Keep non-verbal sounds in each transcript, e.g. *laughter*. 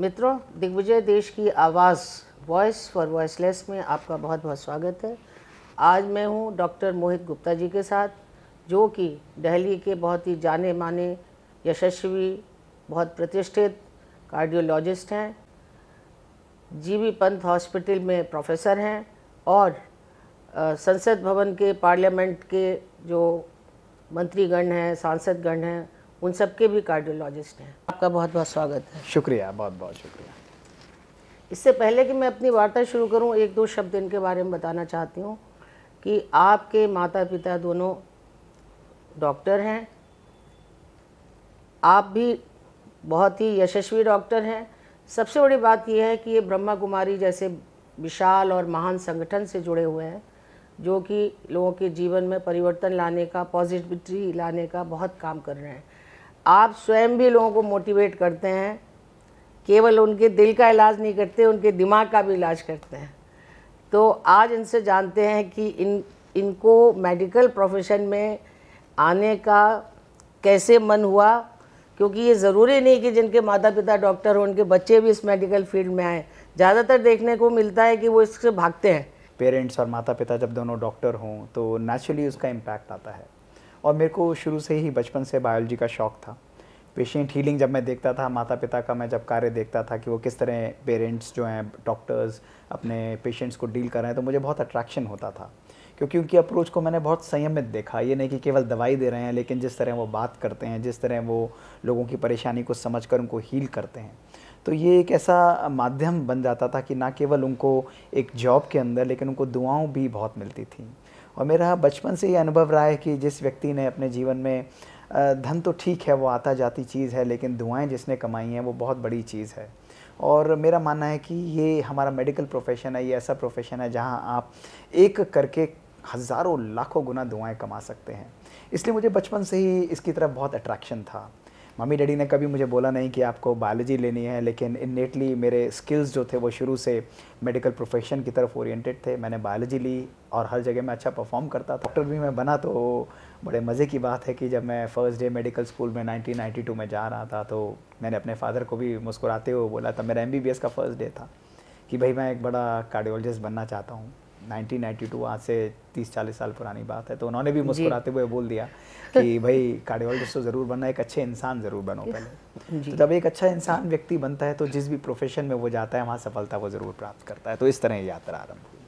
मित्रों दिग्विजय देश की आवाज़ वॉइस फॉर वॉइसलेस में आपका बहुत बहुत स्वागत है आज मैं हूं डॉक्टर मोहित गुप्ता जी के साथ जो कि दिल्ली के बहुत ही जाने माने यशस्वी बहुत प्रतिष्ठित कार्डियोलॉजिस्ट हैं जीबी पंत हॉस्पिटल में प्रोफेसर हैं और संसद भवन के पार्लियामेंट के जो मंत्रीगण हैं सांसदगण हैं उन सबके भी कार्डियोलॉजिस्ट हैं आपका बहुत बहुत स्वागत है शुक्रिया बहुत बहुत शुक्रिया इससे पहले कि मैं अपनी वार्ता शुरू करूं एक दो शब्द इनके बारे में बताना चाहती हूं कि आपके माता पिता दोनों डॉक्टर हैं आप भी बहुत ही यशस्वी डॉक्टर हैं सबसे बड़ी बात यह है कि ये ब्रह्मा कुमारी जैसे विशाल और महान संगठन से जुड़े हुए हैं जो कि लोगों के जीवन में परिवर्तन लाने का पॉजिटिविटी लाने का बहुत काम कर रहे हैं आप स्वयं भी लोगों को मोटिवेट करते हैं केवल उनके दिल का इलाज नहीं करते उनके दिमाग का भी इलाज करते हैं तो आज इनसे जानते हैं कि इन इनको मेडिकल प्रोफेशन में आने का कैसे मन हुआ क्योंकि ये ज़रूरी नहीं कि जिनके माता पिता डॉक्टर हों उनके बच्चे भी इस मेडिकल फील्ड में आए ज़्यादातर देखने को मिलता है कि वो इससे भागते हैं पेरेंट्स और माता पिता जब दोनों डॉक्टर हों तो नेचुरली उसका इम्पैक्ट आता है और मेरे को शुरू से ही बचपन से बायोलॉजी का शौक़ था पेशेंट हीलिंग जब मैं देखता था माता पिता का मैं जब कार्य देखता था कि वो किस तरह पेरेंट्स जो हैं डॉक्टर्स अपने पेशेंट्स को डील कर रहे हैं तो मुझे बहुत अट्रैक्शन होता था क्योंकि उनकी अप्रोच को मैंने बहुत संयमित देखा ये नहीं कि केवल दवाई दे रहे हैं लेकिन जिस तरह वो बात करते हैं जिस तरह वो लोगों की परेशानी को समझ कर उनको हील करते हैं तो ये एक ऐसा माध्यम बन जाता था कि ना केवल उनको एक जॉब के अंदर लेकिन उनको दुआओं भी बहुत मिलती थी और मेरा बचपन से ही अनुभव रहा है कि जिस व्यक्ति ने अपने जीवन में धन तो ठीक है वो आता जाती चीज़ है लेकिन दुआएं जिसने कमाई हैं वो बहुत बड़ी चीज़ है और मेरा मानना है कि ये हमारा मेडिकल प्रोफेशन है ये ऐसा प्रोफेशन है जहां आप एक करके हज़ारों लाखों गुना दुआएं कमा सकते हैं इसलिए मुझे बचपन से ही इसकी तरफ बहुत अट्रैक्शन था मम्मी डैडी ने कभी मुझे बोला नहीं कि आपको बायोलॉजी लेनी है लेकिन इननेटली मेरे स्किल्स जो थे वो शुरू से मेडिकल प्रोफेशन की तरफ ओरिएंटेड थे मैंने बायोलॉजी ली और हर जगह मैं अच्छा परफॉर्म करता था डॉक्टर भी मैं बना तो बड़े मज़े की बात है कि जब मैं फ़र्स्ट डे मेडिकल स्कूल में 1992 में जा रहा था तो मैंने अपने फादर को भी मुस्कुराते हुए बोला था मेरा एम का फ़र्स्ट डे था कि भाई मैं एक बड़ा कार्डियोलॉजिस्ट बनना चाहता हूँ 1992 आज से 30-40 साल पुरानी बात है तो उन्होंने भी मुस्कुराते हुए बोल दिया कि *laughs* भाई कार्डियोलॉजिस्ट तो ज़रूर बनना एक अच्छे इंसान ज़रूर बनो पहले तो जब एक अच्छा इंसान व्यक्ति बनता है तो जिस भी प्रोफेशन में वो जाता है वहाँ सफलता वो ज़रूर प्राप्त करता है तो इस तरह यात्रा आरम्भ हुई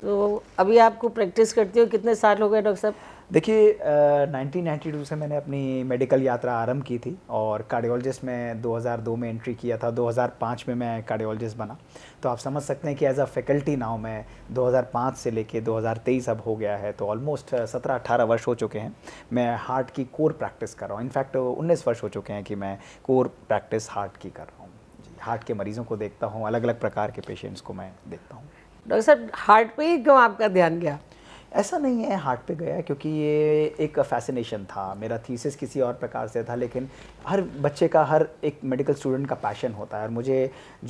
तो अभी आपको प्रैक्टिस करते हो कितने साल हो गए डॉक्टर साहब देखिए uh, 1992 से मैंने अपनी मेडिकल यात्रा आरंभ की थी और कार्डियोलॉजिस्ट में 2002 में एंट्री किया था 2005 में मैं कार्डियोलॉजिस्ट बना तो आप समझ सकते हैं कि एज अ फैकल्टी नाउ मैं 2005 से लेके 2023 अब हो गया है तो ऑलमोस्ट 17-18 वर्ष हो चुके हैं मैं हार्ट की कोर प्रैक्टिस कर रहा हूँ इनफैक्ट उन्नीस वर्ष हो चुके हैं कि मैं कोर प्रैक्टिस हार्ट की कर रहा हूँ हार्ट के मरीज़ों को देखता हूँ अलग अलग प्रकार के पेशेंट्स को मैं देखता हूँ डॉक्टर साहब हार्ट पे ही क्यों आपका ध्यान गया ऐसा नहीं है हार्ट पे गया क्योंकि ये एक फैसिनेशन था मेरा थीसिस किसी और प्रकार से था लेकिन हर बच्चे का हर एक मेडिकल स्टूडेंट का पैशन होता है और मुझे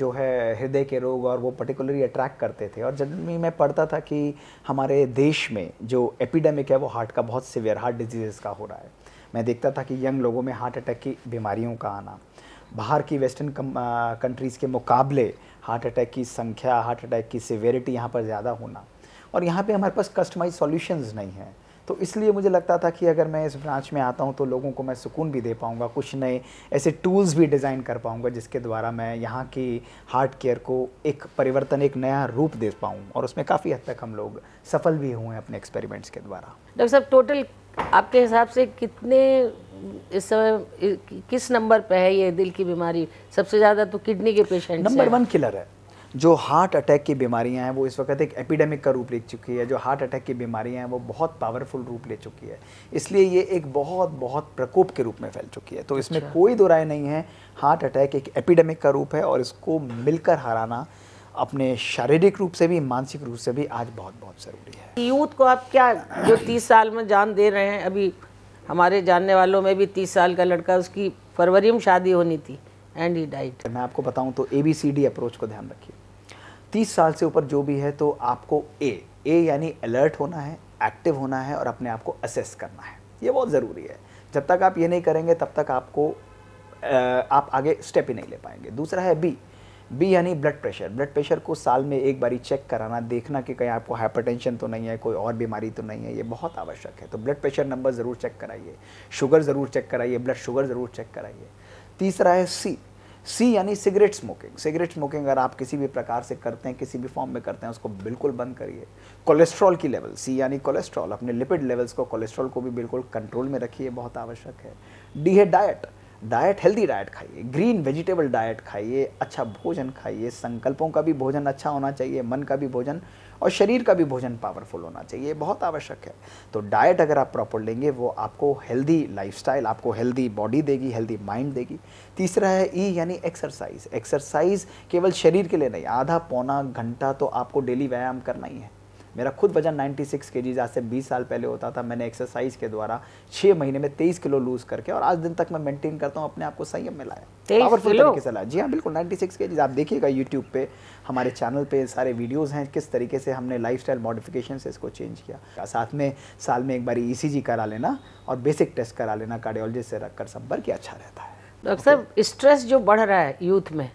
जो है हृदय के रोग और वो पर्टिकुलरली अट्रैक्ट करते थे और जनरली मैं पढ़ता था कि हमारे देश में जो एपिडेमिक है वो हार्ट का बहुत सीवियर हार्ट डिजीज़ का हो रहा है मैं देखता था कि यंग लोगों में हार्ट अटैक की बीमारियों का आना बाहर की वेस्टर्न कंट्रीज़ के मुकाबले हार्ट अटैक की संख्या हार्ट अटैक की सिवेरिटी यहाँ पर ज़्यादा होना और यहाँ पे हमारे पास कस्टमाइज सॉल्यूशंस नहीं हैं तो इसलिए मुझे लगता था कि अगर मैं इस ब्रांच में आता हूँ तो लोगों को मैं सुकून भी दे पाऊँगा कुछ नए ऐसे टूल्स भी डिज़ाइन कर पाऊँगा जिसके द्वारा मैं यहाँ की हार्ट केयर को एक परिवर्तन एक नया रूप दे पाऊँ और उसमें काफ़ी हद तक हम लोग सफल भी हुए हैं अपने एक्सपेरिमेंट्स के द्वारा डॉक्टर साहब टोटल आपके हिसाब से कितने इस समय किस नंबर पर है ये दिल की बीमारी सबसे ज़्यादा तो किडनी के पेशेंट नंबर वन किलर है जो हार्ट अटैक की बीमारियां हैं वो इस वक्त एक एपिडेमिक का रूप ले चुकी है जो हार्ट अटैक की बीमारियां हैं वो बहुत पावरफुल रूप ले चुकी है इसलिए ये एक बहुत बहुत प्रकोप के रूप में फैल चुकी है तो इसमें अच्छा। कोई दो राय नहीं है हार्ट अटैक एक एपिडेमिक का रूप है और इसको मिलकर हराना अपने शारीरिक रूप से भी मानसिक रूप से भी आज बहुत बहुत ज़रूरी है यूथ को आप क्या जो तीस साल में जान दे रहे हैं अभी हमारे जानने वालों में भी तीस साल का लड़का उसकी फरवरी में शादी होनी थी एंड ही डाइट मैं आपको बताऊं तो A B C D approach को ध्यान रखिए तीस साल से ऊपर जो भी है तो आपको ए ए यानी अलर्ट होना है एक्टिव होना है और अपने आप को असेस करना है ये बहुत ज़रूरी है जब तक आप ये नहीं करेंगे तब तक आपको आप आगे स्टेप ही नहीं ले पाएंगे दूसरा है बी बी यानी ब्लड प्रेशर ब्लड प्रेशर को साल में एक बारी चेक कराना देखना कि कहीं आपको हाइपरटेंशन तो नहीं है कोई और बीमारी तो नहीं है ये बहुत आवश्यक है तो ब्लड प्रेशर नंबर ज़रूर चेक कराइए शुगर ज़रूर चेक कराइए ब्लड शुगर ज़रूर चेक कराइए तीसरा है सी सी यानी सिगरेट स्मोकिंग सिगरेट स्मोकिंग अगर आप किसी भी प्रकार से करते हैं किसी भी फॉर्म में करते हैं उसको बिल्कुल बंद करिए कोलेस्ट्रॉल की लेवल सी यानी कोलेस्ट्रॉल अपने लिपिड लेवल्स को कोलेस्ट्रॉल को भी बिल्कुल कंट्रोल में रखिए बहुत आवश्यक है डी है डाइट डाइट हेल्दी डाइट खाइए ग्रीन वेजिटेबल डाइट खाइए अच्छा भोजन खाइए संकल्पों का भी भोजन अच्छा होना चाहिए मन का भी भोजन और शरीर का भी भोजन पावरफुल होना चाहिए बहुत आवश्यक है तो डाइट अगर आप प्रॉपर लेंगे वो आपको हेल्दी लाइफस्टाइल आपको हेल्दी बॉडी देगी हेल्दी माइंड देगी तीसरा है ई e, यानी एक्सरसाइज एक्सरसाइज केवल शरीर के लिए नहीं आधा पौना घंटा तो आपको डेली व्यायाम करना ही है मेरा खुद वजन 96 सिक्स के जीज आज से 20 साल पहले होता था मैंने एक्सरसाइज के द्वारा छः महीने में तेईस किलो लूज करके और आज दिन तक मैं मेंटेन करता हूँ अपने आप को संयम में लाया पावरफुल तरीके से लाया जी हाँ बिल्कुल नाइन्टी सिक्स के आप देखिएगा यूट्यूब पे हमारे चैनल पे सारे वीडियोज़ हैं किस तरीके से हमने लाइफ स्टाइल मॉडिफिकेशन से इसको चेंज किया साथ में साल में एक बार ई e करा लेना और बेसिक टेस्ट करा लेना कार्डियोलॉजिस्ट से रखकर संपर्क अच्छा रहता है डॉक्टर साहब स्ट्रेस जो बढ़ रहा है यूथ में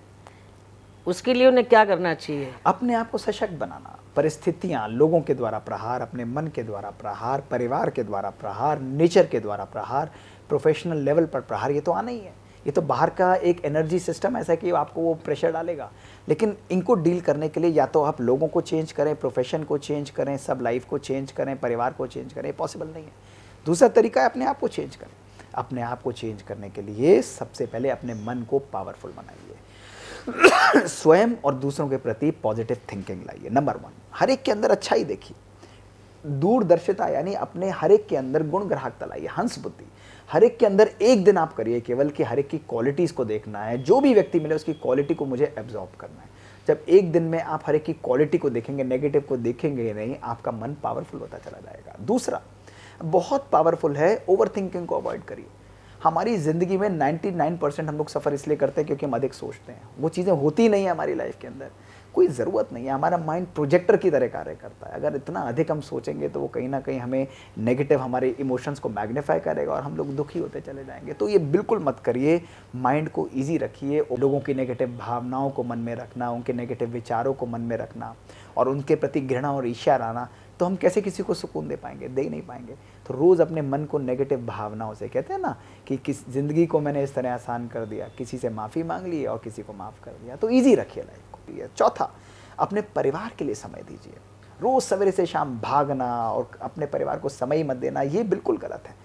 उसके लिए उन्हें क्या करना चाहिए अपने आप को सशक्त बनाना परिस्थितियाँ लोगों के द्वारा प्रहार अपने मन के द्वारा प्रहार परिवार के द्वारा प्रहार नेचर के द्वारा प्रहार प्रोफेशनल लेवल पर प्रहार ये तो आना ही है ये तो बाहर का एक एनर्जी सिस्टम ऐसा कि आपको वो प्रेशर डालेगा लेकिन इनको डील करने के लिए या तो आप लोगों को चेंज करें प्रोफेशन को चेंज करें सब लाइफ को चेंज करें परिवार को चेंज करें पॉसिबल नहीं है दूसरा तरीका है अपने आप को चेंज करें अपने आप को चेंज करने के लिए सबसे पहले अपने मन को पावरफुल बनाइए *coughs* स्वयं और दूसरों के प्रति पॉजिटिव थिंकिंग लाइए नंबर वन हर एक के अंदर अच्छाई देखिए दूरदर्शिता यानी अपने हर एक के अंदर गुण ग्राहकता लाइए हंस बुद्धि हर एक के अंदर एक दिन आप करिए केवल कि हर एक की क्वालिटीज़ को देखना है जो भी व्यक्ति मिले उसकी क्वालिटी को मुझे एब्जॉर्ब करना है जब एक दिन में आप हर एक की क्वालिटी को देखेंगे नेगेटिव को देखेंगे नहीं आपका मन पावरफुल होता चला जाएगा दूसरा बहुत पावरफुल है ओवर थिंकिंग को अवॉइड करिए हमारी ज़िंदगी में 99 परसेंट हम लोग सफ़र इसलिए करते हैं क्योंकि हम अधिक सोचते हैं वो चीज़ें होती नहीं है हमारी लाइफ के अंदर कोई ज़रूरत नहीं है हमारा माइंड प्रोजेक्टर की तरह कार्य करता है अगर इतना अधिक हम सोचेंगे तो वो कहीं ना कहीं हमें नेगेटिव हमारे इमोशंस को मैग्नीफाई करेगा और हम लोग दुखी होते चले जाएंगे तो ये बिल्कुल मत करिए माइंड को ईजी रखिए लोगों की नेगेटिव भावनाओं को मन में रखना उनके नेगेटिव विचारों को मन में रखना और उनके प्रति घृणा और ईर्ष्या आना तो हम कैसे किसी को सुकून दे पाएंगे दे ही नहीं पाएंगे रोज़ अपने मन को नेगेटिव भावनाओं से कहते हैं ना कि किस ज़िंदगी को मैंने इस तरह आसान कर दिया किसी से माफ़ी मांग ली और किसी को माफ़ कर दिया तो ईजी रखिए लाइफ को चौथा अपने परिवार के लिए समय दीजिए रोज़ सवेरे से शाम भागना और अपने परिवार को समय ही मत देना ये बिल्कुल गलत है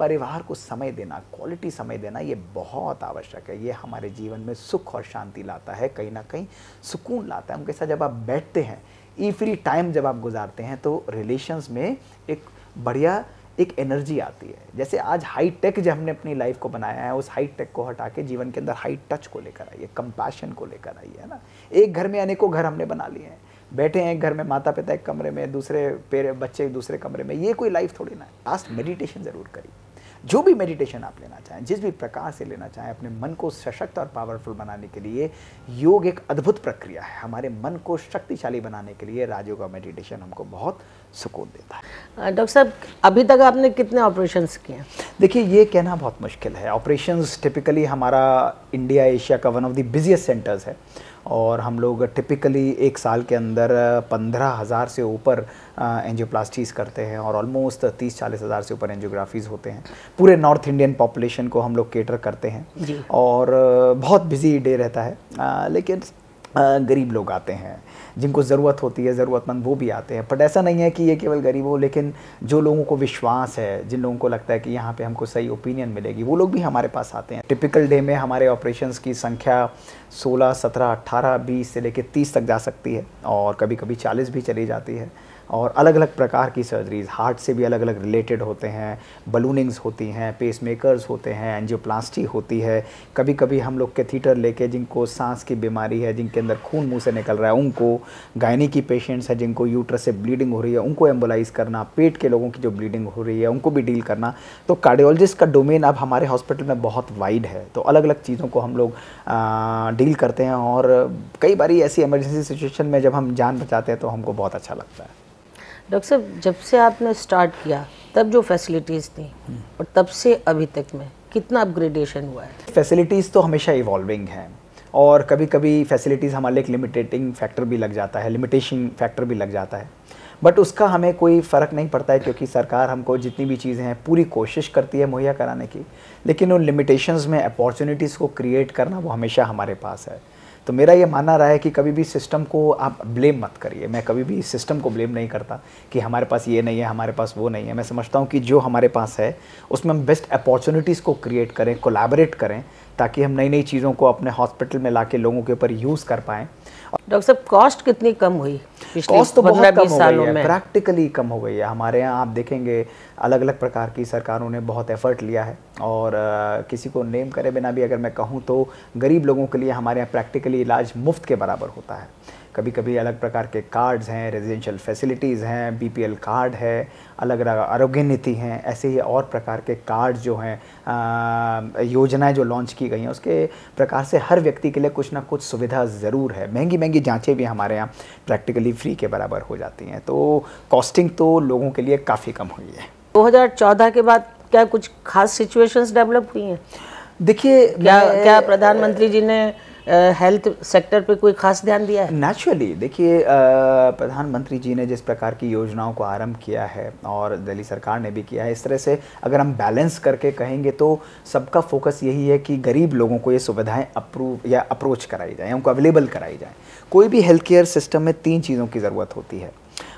परिवार को समय देना क्वालिटी समय देना ये बहुत आवश्यक है ये हमारे जीवन में सुख और शांति लाता है कहीं ना कहीं सुकून लाता है उनके साथ जब आप बैठते हैं ई फ्री टाइम जब आप गुजारते हैं तो रिलेशंस में एक बढ़िया एक एनर्जी आती है जैसे आज हाई टेक जो हमने अपनी लाइफ को बनाया है उस हाई टेक को हटा के जीवन के अंदर हाई टच को लेकर आइए कंपैशन को लेकर आइए है ना एक घर में अनेकों घर हमने बना लिए हैं बैठे हैं एक घर में माता पिता एक कमरे में दूसरे पेरे बच्चे दूसरे कमरे में ये कोई लाइफ थोड़ी ना है लास्ट मेडिटेशन ज़रूर करिए जो भी मेडिटेशन आप लेना चाहें जिस भी प्रकार से लेना चाहें अपने मन को सशक्त और पावरफुल बनाने के लिए योग एक अद्भुत प्रक्रिया है हमारे मन को शक्तिशाली बनाने के लिए राजयोग का मेडिटेशन हमको बहुत सुकून देता है डॉक्टर साहब अभी तक आपने कितने ऑपरेशन किए देखिए ये कहना बहुत मुश्किल है ऑपरेशन टिपिकली हमारा इंडिया एशिया का one of the busiest centres है और हम लोग टिपिकली एक साल के अंदर पंद्रह हज़ार से ऊपर एनजियोप्लास्टीज़ करते हैं और ऑलमोस्ट तीस चालीस हज़ार से ऊपर एनजियोग्राफीज़ होते हैं पूरे नॉर्थ इंडियन पॉपुलेशन को हम लोग केटर करते हैं और बहुत बिजी डे रहता है आ, लेकिन गरीब लोग आते हैं जिनको ज़रूरत होती है ज़रूरतमंद वो भी आते हैं बट ऐसा नहीं है कि ये केवल गरीब हो लेकिन जो लोगों को विश्वास है जिन लोगों को लगता है कि यहाँ पे हमको सही ओपिनियन मिलेगी वो लोग भी हमारे पास आते हैं टिपिकल डे में हमारे ऑपरेशन की संख्या 16, 17, 18, 20 से लेकर 30 तक जा सकती है और कभी कभी 40 भी चली जाती है और अलग अलग प्रकार की सर्जरीज हार्ट से भी अलग अलग रिलेटेड होते हैं बलूनिंग्स होती हैं पेसमेकर्स होते हैं एनजियोप्लास्टी होती है कभी कभी हम लोग कैथीटर लेके जिनको सांस की बीमारी है जिनके अंदर खून मुँह से निकल रहा है उनको गायनी की पेशेंट्स हैं जिनको यूट्रस से ब्लीडिंग हो रही है उनको एम्बोलाइज करना पेट के लोगों की जो ब्लीडिंग हो रही है उनको भी डील करना तो कार्डियोलॉजिस्ट का डोमेन अब हमारे हॉस्पिटल में बहुत वाइड है तो अलग अलग चीज़ों को हम लोग डील करते हैं और कई बार ऐसी इमरजेंसी सिचुएशन में जब हम जान बचाते हैं तो हमको बहुत अच्छा लगता है डॉक्टर साहब जब से आपने स्टार्ट किया तब जो फैसिलिटीज़ थी हम्म। और तब से अभी तक में कितना अपग्रेडेशन हुआ है फैसिलिटीज़ तो हमेशा इवॉल्विंग हैं और कभी कभी फैसिलिटीज़ हमारे लिए एक लिमिटेटिंग फैक्टर भी लग जाता है लिमिटेशन फैक्टर भी लग जाता है बट उसका हमें कोई फ़र्क नहीं पड़ता है क्योंकि सरकार हमको जितनी भी चीज़ें हैं पूरी कोशिश करती है मुहैया कराने की लेकिन उन लिमिटेशंस में अपॉर्चुनिटीज़ को क्रिएट करना वो हमेशा हमारे पास है तो मेरा ये मानना रहा है कि कभी भी सिस्टम को आप ब्लेम मत करिए मैं कभी भी सिस्टम को ब्लेम नहीं करता कि हमारे पास ये नहीं है हमारे पास वो नहीं है मैं समझता हूँ कि जो हमारे पास है उसमें हम बेस्ट अपॉर्चुनिटीज़ को क्रिएट करें कोलैबोरेट करें ताकि हम नई नई चीज़ों को अपने हॉस्पिटल में ला लोगों के ऊपर यूज़ कर पाएँ डॉक्टर साहब कॉस्ट कितनी कम हुई कॉस्ट तो बहुत कम हो गई है प्रैक्टिकली कम हो गई है हमारे यहाँ आप देखेंगे अलग अलग प्रकार की सरकारों ने बहुत एफर्ट लिया है और आ, किसी को नेम करे बिना भी अगर मैं कहूँ तो गरीब लोगों के लिए हमारे यहाँ प्रैक्टिकली इलाज मुफ्त के बराबर होता है कभी कभी अलग प्रकार के कार्ड्स हैं रेजिडेंशियल फैसिलिटीज़ हैं बीपीएल कार्ड है अलग अलग आरोग्य नीति हैं ऐसे ही और प्रकार के कार्ड जो हैं योजनाएं जो लॉन्च की गई हैं उसके प्रकार से हर व्यक्ति के लिए कुछ ना कुछ सुविधा ज़रूर है महंगी महंगी जाँचें भी हमारे यहाँ प्रैक्टिकली फ्री के बराबर हो जाती हैं तो कॉस्टिंग तो लोगों के लिए काफ़ी कम हुई है दो के बाद क्या कुछ खास सिचुएशंस डेवलप हुई हैं देखिए क्या क्या प्रधानमंत्री जी ने हेल्थ सेक्टर पे कोई खास ध्यान दिया है नेचुरली देखिए प्रधानमंत्री जी ने जिस प्रकार की योजनाओं को आरंभ किया है और दिल्ली सरकार ने भी किया है इस तरह से अगर हम बैलेंस करके कहेंगे तो सबका फोकस यही है कि गरीब लोगों को ये सुविधाएं अप्रूव या अप्रोच कराई जाए उनको अवेलेबल कराई जाए कोई भी हेल्थ केयर सिस्टम में तीन चीज़ों की ज़रूरत होती है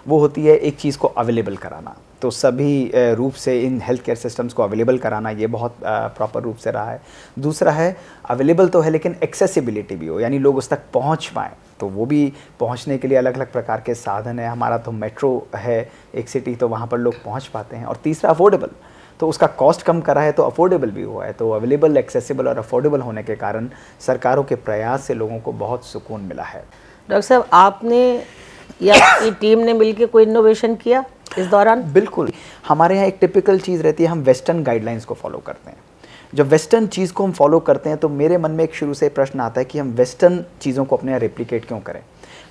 वो होती है एक चीज़ को अवेलेबल कराना तो सभी रूप से इन हेल्थ केयर सिस्टम्स को अवेलेबल कराना ये बहुत प्रॉपर रूप से रहा है दूसरा है अवेलेबल तो है लेकिन एक्सेसिबिलिटी भी हो यानी लोग उस तक पहुंच पाएँ तो वो भी पहुंचने के लिए अलग अलग प्रकार के साधन है हमारा तो मेट्रो है एक सिटी तो वहाँ पर लोग पहुँच पाते हैं और तीसरा अफोर्डेबल तो उसका कॉस्ट कम करा है तो अफोर्डेबल भी हुआ है तो अवेलेबल एक्सेसिबल और अफोर्डेबल होने के कारण सरकारों के प्रयास से लोगों को बहुत सुकून मिला है डॉक्टर साहब आपने या आपकी टीम ने मिलकर कोई इनोवेशन किया इस दौरान बिल्कुल हमारे यहाँ एक टिपिकल चीज़ रहती है हम वेस्टर्न गाइडलाइंस को फॉलो करते हैं जब वेस्टर्न चीज़ को हम फॉलो करते हैं तो मेरे मन में एक शुरू से प्रश्न आता है कि हम वेस्टर्न चीज़ों को अपने यहाँ रिप्लीकेट क्यों करें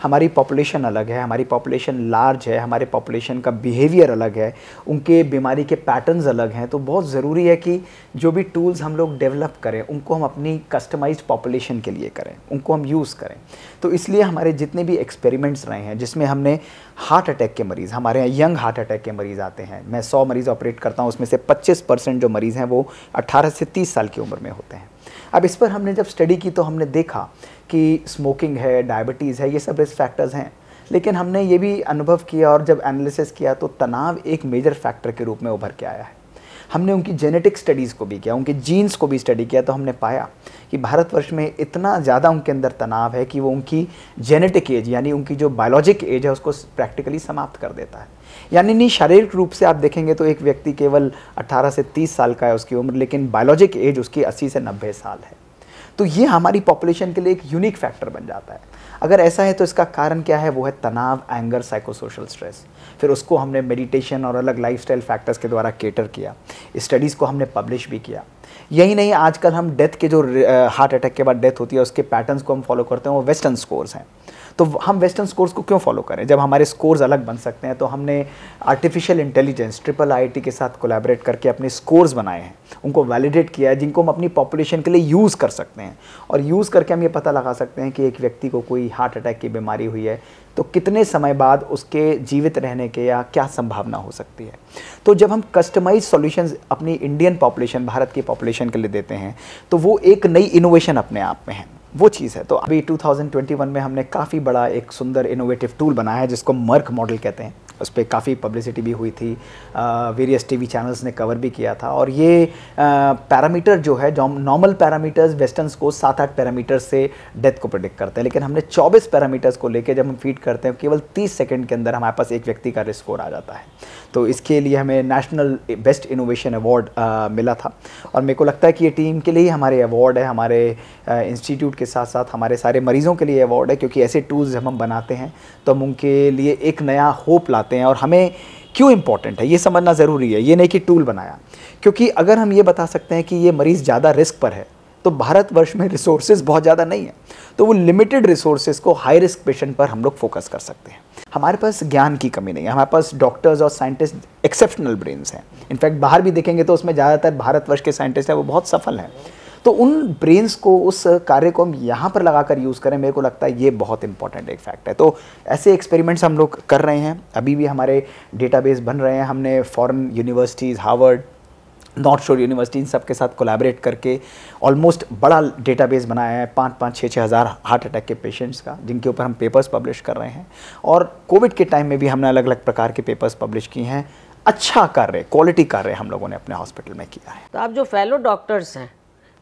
हमारी पॉपुलेशन अलग है हमारी पॉपुलेशन लार्ज है हमारे पॉपुलेशन का बिहेवियर अलग है उनके बीमारी के पैटर्न्स अलग हैं तो बहुत ज़रूरी है कि जो भी टूल्स हम लोग डेवलप करें उनको हम अपनी कस्टमाइज पॉपुलेशन के लिए करें उनको हम यूज़ करें तो इसलिए हमारे जितने भी एक्सपेरिमेंट्स रहे हैं जिसमें हमने हार्ट अटैक के मरीज़ हमारे यहाँ यंग हार्ट अटैक के मरीज़ आते हैं मैं सौ मरीज़ ऑपरेट करता हूँ उसमें से पच्चीस परसेंट जो मरीज़ हैं वो अट्ठारह से तीस साल की उम्र में होते हैं अब इस पर हमने जब स्टडी की तो हमने देखा कि स्मोकिंग है डायबिटीज़ है ये सब रिस्क फैक्टर्स हैं लेकिन हमने ये भी अनुभव किया और जब एनालिसिस किया तो तनाव एक मेजर फैक्टर के रूप में उभर के आया है हमने उनकी जेनेटिक स्टडीज़ को भी किया उनके जीन्स को भी स्टडी किया तो हमने पाया कि भारतवर्ष में इतना ज़्यादा उनके अंदर तनाव है कि वो उनकी जेनेटिक एज यानी उनकी जो बायोलॉजिक एज है उसको प्रैक्टिकली समाप्त कर देता है यानी नहीं शारीरिक रूप से आप देखेंगे तो एक व्यक्ति केवल 18 से 30 साल का है उसकी उम्र लेकिन बायोलॉजिक एज उसकी 80 से 90 साल है तो ये हमारी पॉपुलेशन के लिए एक यूनिक फैक्टर बन जाता है अगर ऐसा है तो इसका कारण क्या है वो है तनाव एंगर साइकोसोशल स्ट्रेस फिर उसको हमने मेडिटेशन और अलग लाइफस्टाइल फैक्टर्स के द्वारा केटर किया स्टडीज़ को हमने पब्लिश भी किया यही नहीं आजकल हम डेथ के जो हार्ट अटैक के बाद डेथ होती है उसके पैटर्न्स को हम फॉलो करते हैं वो वेस्टर्न स्कोर्स हैं तो हम वेस्टर्न स्कोर्स को क्यों फॉलो करें जब हमारे स्कोर्स अलग बन सकते हैं तो हमने आर्टिफिशियल इंटेलिजेंस ट्रिपल आई के साथ कोलेबरेट करके अपने स्कोर्स बनाए हैं उनको वैलिडेट किया है जिनको हम अपनी पॉपुलेशन के लिए यूज़ कर सकते हैं और यूज़ करके हम ये पता लगा सकते हैं कि एक व्यक्ति को कोई हार्ट अटैक की बीमारी हुई है तो कितने समय बाद उसके जीवित रहने के या क्या संभावना हो सकती है तो जब हम कस्टमाइज सॉल्यूशंस अपनी इंडियन पॉपुलेशन भारत की पॉपुलेशन के लिए देते हैं तो वो एक नई इनोवेशन अपने आप में है वो चीज़ है तो अभी 2021 में हमने काफ़ी बड़ा एक सुंदर इनोवेटिव टूल बनाया है जिसको मर्क मॉडल कहते हैं उस पर काफ़ी पब्लिसिटी भी हुई थी वेरियस टीवी चैनल्स ने कवर भी किया था और ये पैरामीटर जो है जो नॉर्मल पैरामीटर्स वेस्टर्न को सात आठ पैरामीटर्स से डेथ को प्रडिक्ट करते हैं लेकिन हमने चौबीस पैरामीटर्स को लेकर जब हम फीड करते हैं केवल तीस सेकेंड के अंदर हमारे पास एक व्यक्ति का रिस्क स्कोर आ जाता है तो इसके लिए हमें नेशनल बेस्ट इनोवेशन अवार्ड मिला था और मेरे को लगता है कि ये टीम के लिए ही हमारे अवार्ड है हमारे इंस्टीट्यूट के साथ साथ हमारे सारे मरीज़ों के लिए अवार्ड है क्योंकि ऐसे टूल्स जब हम बनाते हैं तो हम उनके लिए एक नया होप लाते बनाते हैं और हमें क्यों इम्पॉर्टेंट है ये समझना ज़रूरी है ये नहीं कि टूल बनाया क्योंकि अगर हम ये बता सकते हैं कि ये मरीज़ ज़्यादा रिस्क पर है तो भारतवर्ष में रिसोर्सेज बहुत ज़्यादा नहीं है तो वो लिमिटेड रिसोर्सेज को हाई रिस्क पेशेंट पर हम लोग फोकस कर सकते हैं हमारे पास ज्ञान की कमी नहीं है हमारे पास डॉक्टर्स और साइंटिस्ट एक्सेप्शनल ब्रेन्स हैं इनफैक्ट बाहर भी देखेंगे तो उसमें ज़्यादातर भारतवर्ष के साइंटिस्ट हैं वो बहुत सफल हैं तो उन ब्रेन्स को उस कार्य को हम यहाँ पर लगा कर यूज़ करें मेरे को लगता है ये बहुत इंपॉर्टेंट एक फैक्ट है तो ऐसे एक्सपेरिमेंट्स हम लोग कर रहे हैं अभी भी हमारे डेटाबेस बन रहे हैं हमने foreign universities Harvard North Shore University इन सब के साथ कोलैबोरेट करके ऑलमोस्ट बड़ा डेटाबेस बनाया है पाँच पाँच छः छः हज़ार हार्ट अटैक के पेशेंट्स का जिनके ऊपर हम पेपर्स पब्लिश कर रहे हैं और कोविड के टाइम में भी हमने अलग अलग प्रकार के पेपर्स पब्लिश किए हैं अच्छा कार्य क्वालिटी कार्य हम लोगों ने अपने हॉस्पिटल में किया है तो आप जो फेलो डॉक्टर्स हैं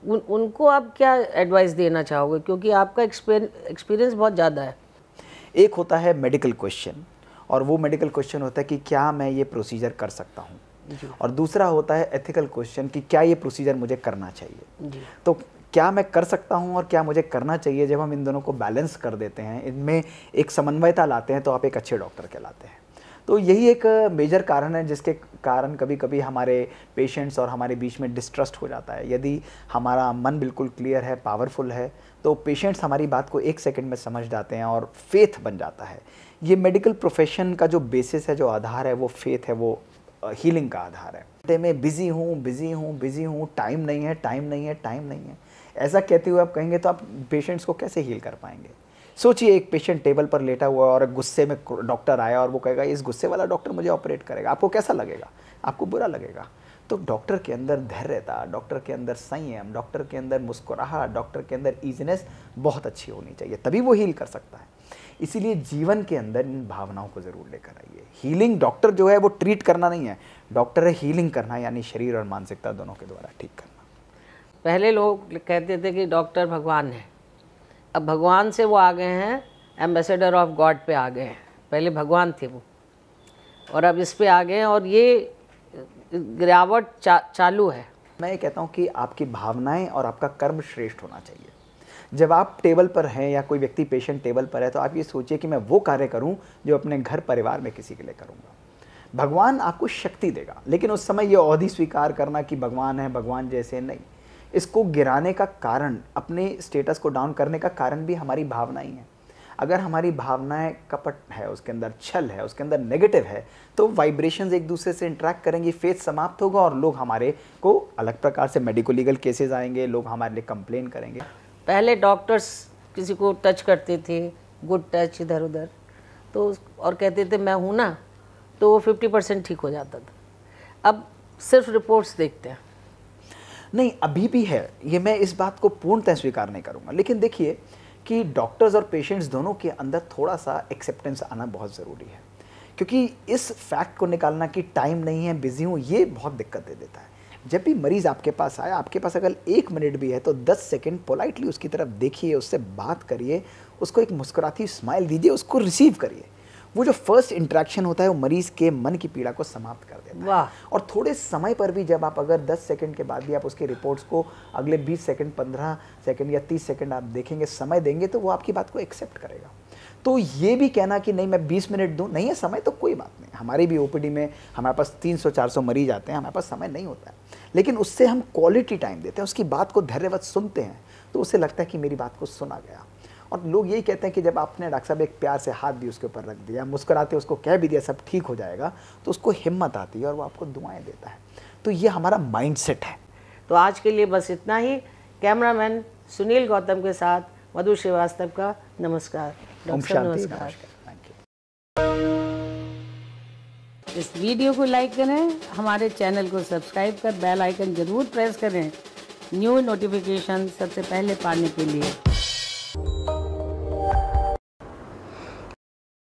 उन उनको आप क्या एडवाइस देना चाहोगे क्योंकि आपका एक्सपीरियंस बहुत ज़्यादा है एक होता है मेडिकल क्वेश्चन और वो मेडिकल क्वेश्चन होता है कि क्या मैं ये प्रोसीजर कर सकता हूँ और दूसरा होता है एथिकल क्वेश्चन कि क्या ये प्रोसीजर मुझे करना चाहिए तो क्या मैं कर सकता हूँ और क्या मुझे करना चाहिए जब हम इन दोनों को बैलेंस कर देते हैं इनमें एक समन्वयता लाते हैं तो आप एक अच्छे डॉक्टर कहलाते हैं तो यही एक मेजर कारण है जिसके कारण कभी कभी हमारे पेशेंट्स और हमारे बीच में डिस्ट्रस्ट हो जाता है यदि हमारा मन बिल्कुल क्लियर है पावरफुल है तो पेशेंट्स हमारी बात को एक सेकंड में समझ जाते हैं और फेथ बन जाता है ये मेडिकल प्रोफेशन का जो बेसिस है जो आधार है वो फेथ है वो हीलिंग का आधार है में बिज़ी हूँ बिज़ी हूँ बिज़ी हूँ टाइम नहीं है टाइम नहीं है टाइम नहीं है ऐसा कहते हुए आप कहेंगे तो आप पेशेंट्स को कैसे हील कर पाएंगे सोचिए एक पेशेंट टेबल पर लेटा हुआ और गुस्से में डॉक्टर आया और वो कहेगा इस गुस्से वाला डॉक्टर मुझे ऑपरेट करेगा आपको कैसा लगेगा आपको बुरा लगेगा तो डॉक्टर के अंदर धैर्यता डॉक्टर के अंदर संयम डॉक्टर के अंदर मुस्कुराहट डॉक्टर के अंदर ईजनेस बहुत अच्छी होनी चाहिए तभी वो हील कर सकता है इसीलिए जीवन के अंदर इन भावनाओं को ज़रूर लेकर आइए हीलिंग डॉक्टर जो है वो ट्रीट करना नहीं है डॉक्टर है हीलिंग करना यानी शरीर और मानसिकता दोनों के द्वारा ठीक करना पहले लोग कहते थे कि डॉक्टर भगवान है अब भगवान से वो आ गए हैं एम्बेसडर ऑफ गॉड पे आ गए हैं पहले भगवान थे वो और अब इस पे आ गए हैं और ये गिरावट चा, चालू है मैं ये कहता हूँ कि आपकी भावनाएं और आपका कर्म श्रेष्ठ होना चाहिए जब आप टेबल पर हैं या कोई व्यक्ति पेशेंट टेबल पर है तो आप ये सोचिए कि मैं वो कार्य करूं जो अपने घर परिवार में किसी के लिए करूंगा भगवान आपको शक्ति देगा लेकिन उस समय ये अवधि स्वीकार करना कि भगवान है भगवान जैसे नहीं इसको गिराने का कारण अपने स्टेटस को डाउन करने का कारण भी हमारी भावना ही है अगर हमारी भावनाएं कपट है उसके अंदर छल है उसके अंदर नेगेटिव है तो वाइब्रेशंस एक दूसरे से इंटरेक्ट करेंगे फेथ समाप्त होगा और लोग हमारे को अलग प्रकार से मेडिको लीगल केसेज आएंगे लोग हमारे लिए कंप्लेन करेंगे पहले डॉक्टर्स किसी को टच करते थे गुड टच इधर उधर तो और कहते थे मैं हूँ ना तो वो फिफ्टी परसेंट ठीक हो जाता था अब सिर्फ रिपोर्ट्स देखते हैं नहीं अभी भी है ये मैं इस बात को पूर्णतः स्वीकार नहीं करूँगा लेकिन देखिए कि डॉक्टर्स और पेशेंट्स दोनों के अंदर थोड़ा सा एक्सेप्टेंस आना बहुत ज़रूरी है क्योंकि इस फैक्ट को निकालना कि टाइम नहीं है बिज़ी हूँ ये बहुत दिक्कत दे देता है जब भी मरीज़ आपके पास आए आपके पास अगर एक मिनट भी है तो दस सेकेंड पोलाइटली उसकी तरफ देखिए उससे बात करिए उसको एक मुस्कुराती स्माइल दीजिए उसको रिसीव करिए वो जो फर्स्ट इंट्रैक्शन होता है वो मरीज के मन की पीड़ा को समाप्त कर देता वाह और थोड़े समय पर भी जब आप अगर 10 सेकंड के बाद भी आप उसके रिपोर्ट्स को अगले 20 सेकंड 15 सेकंड या 30 सेकंड आप देखेंगे समय देंगे तो वो आपकी बात को एक्सेप्ट करेगा तो ये भी कहना कि नहीं मैं 20 मिनट दूँ नहीं है समय तो कोई बात नहीं हमारी भी ओपीडी में हमारे पास 300-400 मरीज आते हैं हमारे पास समय नहीं होता है लेकिन उससे हम क्वालिटी टाइम देते हैं उसकी बात को धैर्यवत सुनते हैं तो उसे लगता है कि मेरी बात को सुना गया और लोग यही कहते हैं कि जब आपने डॉक्टर साहब एक प्यार से हाथ भी उसके ऊपर रख दिया मुस्कुराते उसको कह भी दिया सब ठीक हो जाएगा तो उसको हिम्मत आती है और वो आपको दुआएं देता है तो ये हमारा माइंडसेट है तो आज के लिए बस इतना ही कैमरामैन सुनील गौतम के साथ मधु श्रीवास्तव का नमस्कार नमस्कार इस वीडियो को लाइक करें हमारे चैनल को सब्सक्राइब कर बेल आइकन जरूर प्रेस करें न्यू नोटिफिकेशन सबसे पहले पाने के लिए